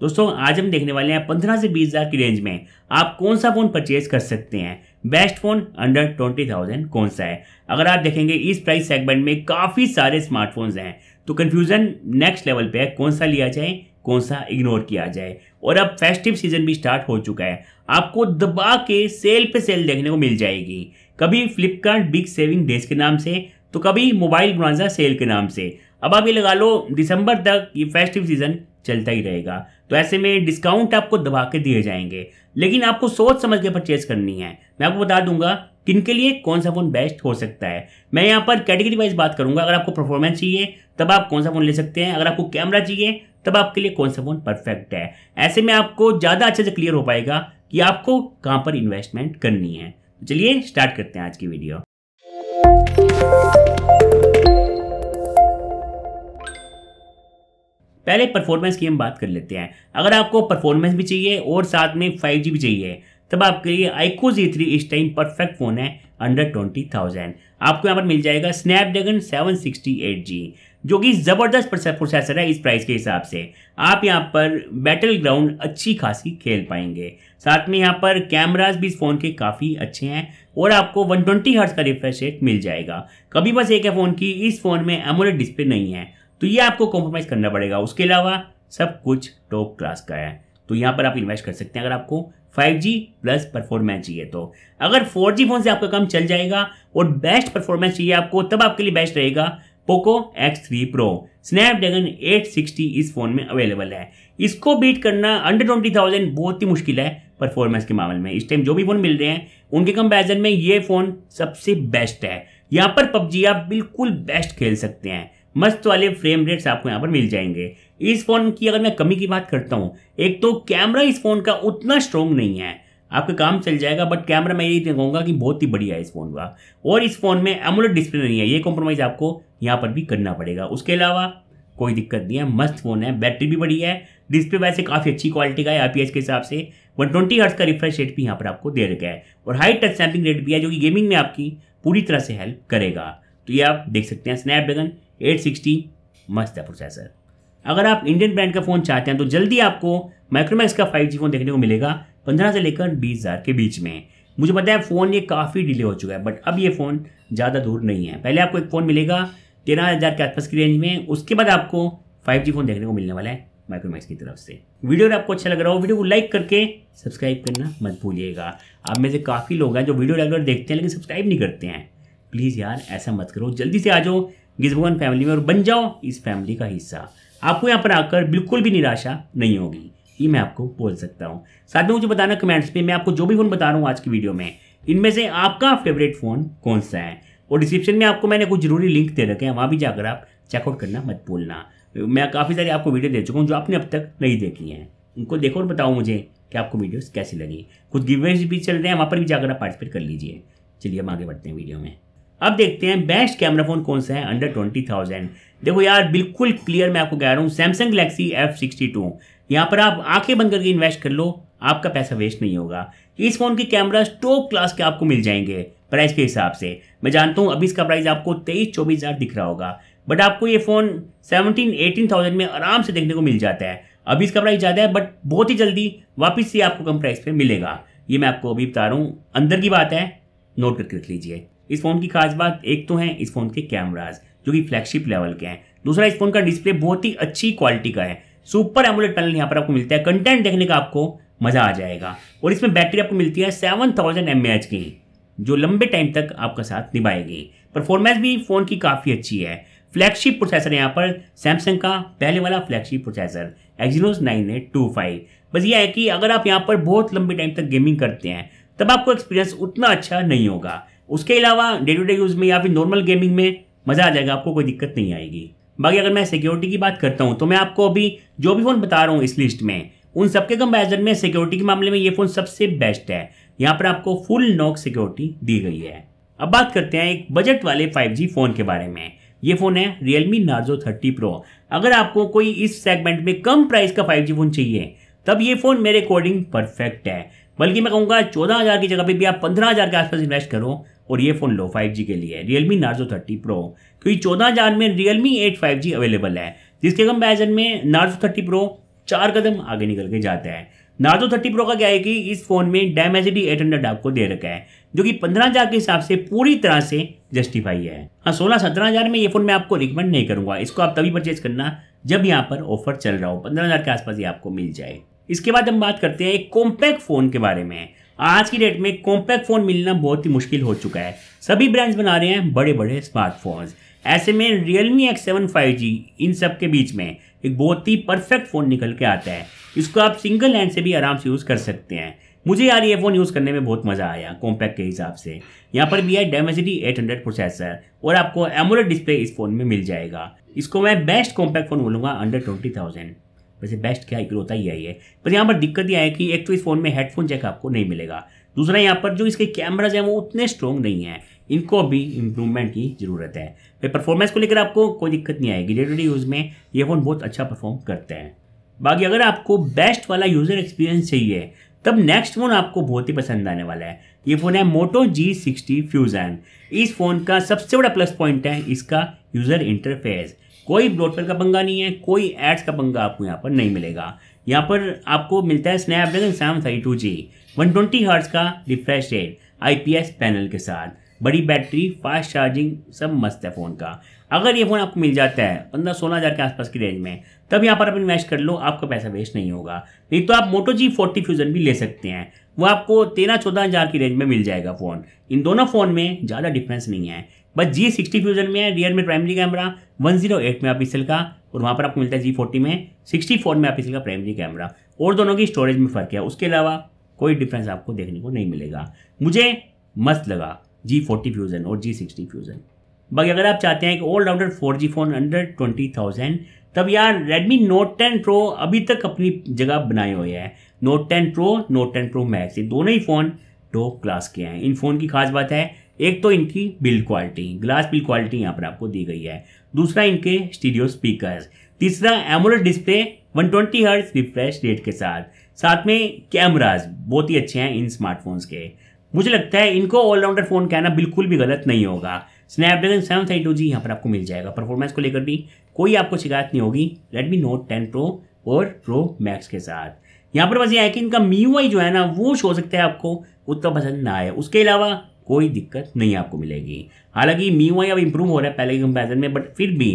दोस्तों आज हम देखने वाले हैं पंद्रह से बीस हज़ार की रेंज में आप कौन सा फ़ोन परचेज कर सकते हैं best phone under twenty thousand कौन सा है अगर आप देखेंगे इस प्राइस सेगमेंट में काफ़ी सारे स्मार्टफोन्स हैं तो कन्फ्यूज़न नेक्स्ट लेवल पे है कौन सा लिया जाए कौन सा इग्नोर किया जाए और अब फेस्टिव सीजन भी स्टार्ट हो चुका है आपको दबा के सेल पे सेल देखने को मिल जाएगी कभी फ्लिपकार्ट बिग सेविंग डेज के नाम से तो कभी मोबाइल ब्रांजा सेल के नाम से अब आप ये लगा लो दिसंबर तक ये फेस्टिव सीजन चलता ही रहेगा तो ऐसे में डिस्काउंट आपको दबा के दिए जाएंगे लेकिन आपको सोच समझ के परचेज करनी है मैं आपको बता दूंगा किन के लिए कौन सा फ़ोन बेस्ट हो सकता है मैं यहाँ पर कैटेगरी वाइज बात करूंगा अगर आपको परफॉर्मेंस चाहिए तब आप कौन सा फ़ोन ले सकते हैं अगर आपको कैमरा चाहिए तब आपके लिए कौन सा फ़ोन परफेक्ट है ऐसे में आपको ज़्यादा अच्छे से क्लियर हो पाएगा कि आपको कहाँ पर इन्वेस्टमेंट करनी है तो चलिए स्टार्ट करते हैं आज की वीडियो पहले परफॉर्मेंस की हम बात कर लेते हैं अगर आपको परफॉर्मेंस भी चाहिए और साथ में फाइव जी भी चाहिए तब आपके लिए आईको जी थ्री इस टाइम परफेक्ट फ़ोन है अंडर ट्वेंटी थाउजेंड आपको यहाँ पर मिल जाएगा Snapdragon seven sixty eight G जो कि ज़बरदस्त प्रोसेसर है इस प्राइस के हिसाब से आप यहाँ पर बैटल ग्राउंड अच्छी खासी खेल पाएंगे साथ में यहाँ पर कैमराज भी इस फ़ोन के काफ़ी अच्छे हैं और आपको 120 हर्ट्ज का रिफ्रेश रेट मिल जाएगा कभी बस एक है फ़ोन की इस फ़ोन में एमोलेड डिस्प्ले नहीं है तो ये आपको कॉम्प्रोमाइज करना पड़ेगा उसके अलावा सब कुछ टॉप क्लास का है तो यहाँ पर आप इन्वेस्ट कर सकते हैं अगर आपको 5G प्लस परफॉर्मेंस चाहिए तो अगर 4G फोन से आपका काम चल जाएगा और बेस्ट परफॉर्मेंस चाहिए आपको तब आपके लिए बेस्ट रहेगा पोको X3 Pro स्नैपड्रैगन 860 इस फोन में अवेलेबल है इसको बीट करना अंडर ट्वेंटी थाउजेंड बहुत ही मुश्किल है परफॉर्मेंस के मामले में इस टाइम जो भी फोन मिल रहे हैं उनके कंपेरिजन में ये फोन सबसे बेस्ट है यहाँ पर पबजी आप बिल्कुल बेस्ट खेल सकते हैं मस्त वाले फ्रेम रेट्स आपको यहाँ पर मिल जाएंगे इस फ़ोन की अगर मैं कमी की बात करता हूँ एक तो कैमरा इस फ़ोन का उतना स्ट्रॉन्ग नहीं है आपका काम चल जाएगा बट कैमरा मैं यही कहूँगा कि बहुत ही बढ़िया है इस फ़ोन का और इस फ़ोन में एमुलेट डिस्प्ले नहीं है ये कॉम्प्रोमाइज़ आपको यहाँ पर भी करना पड़ेगा उसके अलावा कोई दिक्कत नहीं है मस्त फ़ोन है बैटरी भी बढ़िया है डिस्प्ले वैसे काफ़ी अच्छी क्वालिटी का है आई के हिसाब से वन ट्वेंटी हर्ट्स का रिफ्रेश रेट भी यहाँ पर आपको दे रखा है और हाई टच स्नैपिंग रेट भी है जो कि गेमिंग में आपकी पूरी तरह से हेल्प करेगा तो ये आप देख सकते हैं स्नैपड्रैगन एट सिक्सटी मस्त है प्रोसेसर अगर आप इंडियन ब्रांड का फ़ोन चाहते हैं तो जल्दी आपको माइक्रोमैक्स का फाइव फ़ोन देखने को मिलेगा पंद्रह से लेकर हज़ार के बीच में मुझे पता है फ़ोन ये काफ़ी डिले हो चुका है बट अब ये फ़ोन ज़्यादा दूर नहीं है पहले आपको एक फ़ोन मिलेगा तेरह हज़ार के आसपास की रेंज में उसके बाद आपको फाइव जी फ़ोन देखने को मिलने वाला है माइक्रोमैक्स की तरफ से वीडियो अगर आपको अच्छा लग रहा हो वीडियो को लाइक करके सब्सक्राइब करना मत भूलिएगा आप में से काफ़ी लोग हैं जो वीडियो रेगुलर देखते हैं लेकिन सब्सक्राइब नहीं करते हैं प्लीज़ यार ऐसा मत करो जल्दी से आ जाओ गिजबोगन फैमिली में और बन जाओ इस फैमिली का हिस्सा आपको यहाँ पर आकर बिल्कुल भी निराशा नहीं होगी ये मैं आपको बोल सकता हूँ साथ में मुझे बताना कमेंट्स पे मैं आपको जो भी फ़ोन बता रहा हूँ आज की वीडियो में इनमें से आपका फेवरेट फ़ोन कौन सा है और डिस्क्रिप्शन में आपको मैंने कुछ जरूरी लिंक दे रखे हैं वहाँ भी जाकर आप चेकआउट करना मत भूलना मैं काफ़ी सारी आपको वीडियो दे चुका हूँ जो आपने अब तक नहीं देखी हैं उनको देखो और बताओ मुझे कि आपको वीडियोज़ कैसी लगी कुछ गिवेज भी चल रहे हैं वहाँ पर भी जाकर आप पार्टिसिपेट कर लीजिए चलिए हम आगे बढ़ते हैं वीडियो में अब देखते हैं बेस्ट कैमरा फ़ोन कौन सा है अंडर ट्वेंटी थाउजेंड देखो यार बिल्कुल क्लियर मैं आपको कह रहा हूँ Samsung Galaxy F sixty two यहाँ पर आप आंखें बंद करके इन्वेस्ट कर लो आपका पैसा वेस्ट नहीं होगा इस फ़ोन के कैमरा टॉप क्लास के आपको मिल जाएंगे प्राइस के हिसाब से मैं जानता हूँ अभी इसका प्राइस आपको तेईस चौबीस हज़ार दिख रहा होगा बट आपको ये फ़ोन सेवनटीन एटीन थाउजेंड में आराम से देखने को मिल जाता है अभी इसका प्राइस ज़्यादा है बट बहुत ही जल्दी वापस से आपको कम प्राइस पर मिलेगा ये मैं आपको अभी बता रहा हूँ अंदर की बात है नोट करके रख लीजिए इस फ़ोन की खास बात एक तो है इस फ़ोन के कैमराज जो कि फ्लैगशिप लेवल के हैं दूसरा इस फ़ोन का डिस्प्ले बहुत ही अच्छी क्वालिटी का है सुपर एमुलेट पैनल यहाँ पर आपको मिलता है कंटेंट देखने का आपको मज़ा आ जाएगा और इसमें बैटरी आपको मिलती है सेवन थाउजेंड एम एच की जो लंबे टाइम तक आपका साथ निभाएगी परफॉर्मेंस भी फ़ोन की काफ़ी अच्छी है फ्लैगशिप प्रोसेसर यहाँ पर सैमसंग का पहले वाला flagship processor Exynos nine eight two five बस ये है कि अगर आप यहाँ पर बहुत लंबे टाइम तक गेमिंग करते हैं तब आपको एक्सपीरियंस उतना अच्छा नहीं होगा उसके अलावा डे टू डे यूज़ में या फिर नॉर्मल गेमिंग में मज़ा आ जाएगा आपको कोई दिक्कत नहीं आएगी बाकी अगर मैं सिक्योरिटी की बात करता हूँ तो मैं आपको अभी जो भी फ़ोन बता रहा हूँ इस लिस्ट में उन सबके कंपेरिजन में सिक्योरिटी के मामले में ये फ़ोन सबसे बेस्ट है यहाँ पर आपको फुल नॉक सिक्योरिटी दी गई है अब बात करते हैं एक बजट वाले 5G फ़ोन के बारे में ये फ़ोन है Realme Narzo 30 Pro अगर आपको कोई इस सेगमेंट में कम प्राइस का 5G फ़ोन चाहिए तब ये फ़ोन मेरे अकॉर्डिंग परफेक्ट है बल्कि मैं कहूँगा चौदह हज़ार की जगह पे भी आप पंद्रह हज़ार के आसपास इन्वेस्ट करो और ये फ़ोन लो 5G के लिए Realme Narzo thirty pro क्योंकि चौदह हज़ार में Realme eight five G available है जिसके कंपेरिजन में नार्जो थर्टी प्रो चार कदम आगे निकल के जाता है नार्जो थर्टी प्रो का क्या है कि इस फ़ोन में डैम एच डी एट हंड्रेड आपको दे रखा है जो कि पंद्रह हज़ार के हिसाब से पूरी तरह से जस्टिफाई है हाँ सोलह सत्रह हज़ार में ये फ़ोन मैं आपको रिकमेंड नहीं करूँगा इसको आप तभी परचेज करना जब यहाँ पर ऑफर चल रहा हो पंद्रह हज़ार के आसपास ये आपको मिल जाए इसके बाद हम बात करते हैं एक कॉम्पैक्ट फ़ोन के बारे में आज की डेट में कॉम्पैक्ट फ़ोन मिलना बहुत ही मुश्किल हो चुका है सभी ब्रांड्स बना रहे हैं बड़े बड़े स्मार्टफोन्स ऐसे में Realme एक्स सेवन इन सब के बीच में एक बहुत ही परफेक्ट फ़ोन निकल के आता है इसको आप सिंगल हैंड से भी आराम से यूज़ कर सकते हैं मुझे यार ये फ़ोन यूज़ करने में बहुत मज़ा आया कॉम्पैक्ट के हिसाब से यहाँ पर भी है डेमेसिटी 800 प्रोसेसर और आपको एमोलेट डिस्प्ले इस फ़ोन में मिल जाएगा इसको मैं बेस्ट कॉम्पैक्ट फ़ोन बोलूँगा अंडर ट्वेंटी थाउजेंड वैसे बेस्ट क्या ग्रो होता है यही है पर यहाँ पर दिक्कत यह है कि एक तो इस फ़ोन में हेडफोन जैक आपको नहीं मिलेगा दूसरा यहाँ पर जो इसके कैमराज हैं वो उतने स्ट्रॉन्ग नहीं हैं इनको भी इम्प्रूवमेंट की ज़रूरत है फिर परफॉर्मेंस को लेकर आपको कोई दिक्कत नहीं आएगी डे डे यूज़ में ये फ़ोन बहुत अच्छा परफॉर्म करते हैं बाकी अगर आपको बेस्ट वाला यूज़र एक्सपीरियंस चाहिए तब नेक्स्ट फ़ोन आपको बहुत ही पसंद आने वाला है ये फ़ोन है मोटो जी सिक्सटी फ्यूज़न इस फ़ोन का सबसे बड़ा प्लस पॉइंट है इसका यूज़र इंटरफेस कोई ब्रोडपेल का पंगा नहीं है कोई एड्स का पंगा आपको यहाँ पर नहीं मिलेगा यहाँ पर आपको मिलता है Snapdragon seven thirty two G one twenty hertz का रिफ्रेश रेट आईपीएस पैनल के साथ बड़ी बैटरी फास्ट चार्जिंग सब मस्त है फ़ोन का अगर ये फ़ोन आपको मिल जाता है पंद्रह सोलह हज़ार के आसपास की रेंज में तब यहाँ पर आप इन्वेस्ट कर लो आपका पैसा वेस्ट नहीं होगा नहीं तो आप मोटो जी फोर्टी फ्यूजन भी ले सकते हैं वो आपको तेरह चौदह हज़ार की रेंज में मिल जाएगा फ़ोन इन दोनों फ़ोन में ज़्यादा डिफरेंस नहीं है बस जी सिक्सटी फ्यूजन में रियर में primary camera one zero eight megapixel का और वहाँ पर आपको मिलता है जी फोर्टी में सिक्सटी फोर मेगा पिक्सल का प्राइमरी कैमरा और दोनों की स्टोरेज में फ़र्क है उसके अलावा कोई डिफरेंस आपको देखने को नहीं मिलेगा मुझे मस्त लगा जी फोर्टी फ्यूज़न और जी सिक्सटी फ्यूज़न बाकी अगर आप चाहते हैं कि allrounder four G phone under twenty thousand तब यार रेडमी नोट टेन प्रो अभी तक अपनी जगह बनाए हुए हैं note ten pro note ten pro max ये दोनों ही फ़ोन टॉप क्लास के हैं इन फ़ोन की खास बात है एक तो इनकी build quality glass build quality यहाँ पर आपको दी गई है दूसरा इनके स्टीरियो स्पीकर तीसरा AMOLED display 120 twenty hertz refresh rate के साथ साथ में कैमराज बहुत ही अच्छे हैं इन स्मार्टफोन्स के मुझे लगता है इनको ऑलराउंडर फ़ोन कहना बिल्कुल भी गलत नहीं होगा Snapdragon seven thirty two G यहाँ पर आपको मिल जाएगा परफॉर्मेंस को लेकर भी कोई आपको शिकायत नहीं होगी रेडमी नोट टेन प्रो और प्रो मैक्स के साथ यहाँ पर बस ये है कि इनका मी जो है ना वो शो सकता है आपको उतना पसंद ना आए उसके अलावा कोई दिक्कत नहीं आपको मिलेगी हालांकि मी वाई अब इंप्रूव हो रहा है पहले के कंपेरिजन में बट फिर भी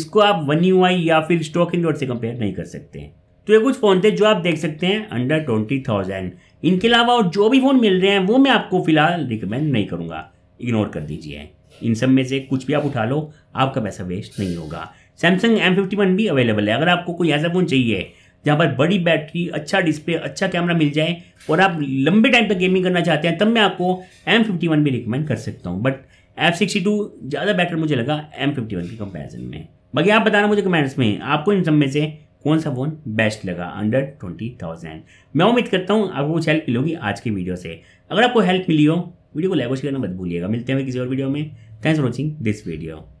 इसको आप वन यू आई या फिर स्टॉक इन से कंपेयर नहीं कर सकते तो ये कुछ फ़ोन थे जो आप देख सकते हैं अंडर ट्वेंटी थाउजेंड इनके अलावा और जो भी फ़ोन मिल रहे हैं वो मैं आपको फ़िलहाल रिकमेंड नहीं करूँगा इग्नोर कर दीजिए इन सब में से कुछ भी आप उठा लो आपका पैसा वेस्ट नहीं होगा सैमसंग एम फिफ्टी वन भी अवेलेबल है अगर आपको कोई ऐसा फ़ोन चाहिए जहाँ पर बड़ी बैटरी अच्छा डिस्प्ले अच्छा कैमरा मिल जाए और आप लंबे टाइम तक गेमिंग करना चाहते हैं तब मैं आपको एम फिफ्टी वन भी रिकमेंड कर सकता हूँ बट एफ सिक्सटी टू ज़्यादा बेटर मुझे लगा एम फिफ्टी वन के कंपेरिजन में बाकी आप बताना मुझे कमेंट्स में आपको इन सब में से कौन सा फ़ोन बेस्ट लगा अंडर ट्वेंटी थाउजेंड मैं उम्मीद करता हूँ आपको कुछ हेल्प मिलेगी आज की वीडियो से अगर आपको हेल्प मिली हो वीडियो को लाइक और शेयर करना मत भूलिएगा मिलते हैं किसी और वीडियो में thanks for watching this video